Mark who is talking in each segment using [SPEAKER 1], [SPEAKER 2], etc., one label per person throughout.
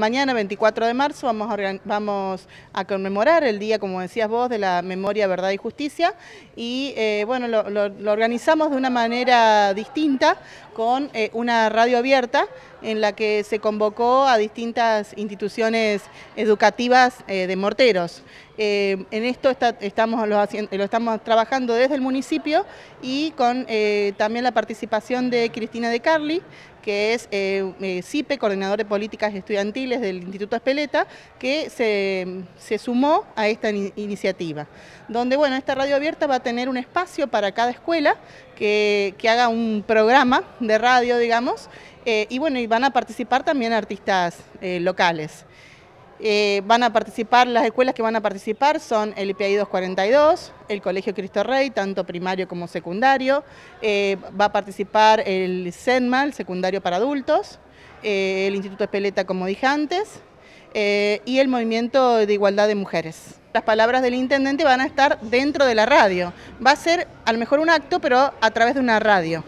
[SPEAKER 1] Mañana, 24 de marzo, vamos a, conmemorar el día, como decías vos, de la memoria, verdad y justicia. Y eh, bueno, lo, organizamos de una manera distinta con eh, una radio abierta en la que se convocó a distintas instituciones educativas eh, de morteros. en esto estamos, lo, estamos trabajando desde el municipio y con también la participación de Cristina de Carli, que es eh, eh, CIPE, coordinador de políticas estudiantiles del Instituto Espeleta, que se, sumó a esta iniciativa, donde bueno, esta radio abierta va a tener un espacio para cada escuela que, haga un programa de radio, digamos, eh, y bueno, y van a participar también artistas locales. Eh, van a participar, las escuelas que van a participar son el IPI 242, el Colegio Cristo Rey, tanto primario como secundario, eh, va a participar el Senma, el secundario para adultos, eh, el Instituto Espeleta, como dije antes, y el Movimiento de Igualdad de Mujeres. Las palabras del intendente van a estar dentro de la radio. Va a ser a lo mejor un acto, pero a través de una radio.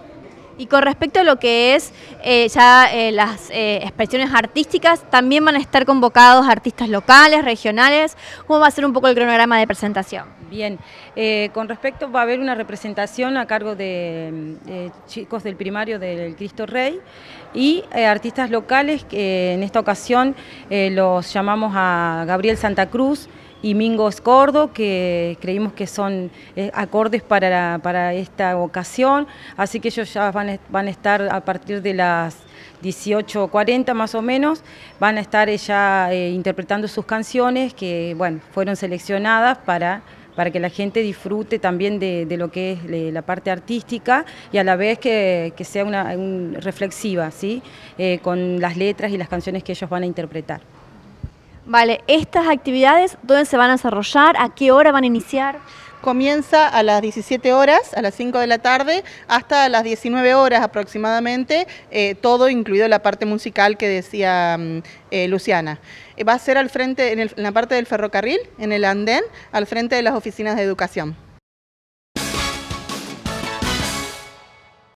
[SPEAKER 1] Y con respecto a lo que es eh, ya eh, las eh, expresiones artísticas, también
[SPEAKER 2] van a estar convocados artistas locales, regionales. ¿Cómo va a ser un poco el cronograma de presentación?
[SPEAKER 3] Bien, con respecto va a haber una representación a cargo de chicos del primario del Cristo Rey y artistas locales, que en esta ocasión los llamamos a Gabriel Santa Cruz, y Mingos Cordo, que creímos que son eh, acordes para, esta ocasión, así que ellos ya van, a estar a partir de las 18.40 más o menos, van a estar eh, ya eh, interpretando sus canciones que bueno, fueron seleccionadas para, para que la gente disfrute también de, lo que es la parte artística y a la vez que, sea una reflexiva, ¿sí? con las letras y las canciones que ellos van a interpretar.
[SPEAKER 1] Vale, estas actividades, ¿dónde se van a desarrollar? ¿A qué hora van a iniciar? comienza a las 17 horas, a las 5 de la tarde, hasta las 19 horas aproximadamente, eh, todo incluido la parte musical que decía mm, eh, Luciana. Eh, va a ser al frente, en la parte del ferrocarril, en el andén, al frente de las oficinas de educación.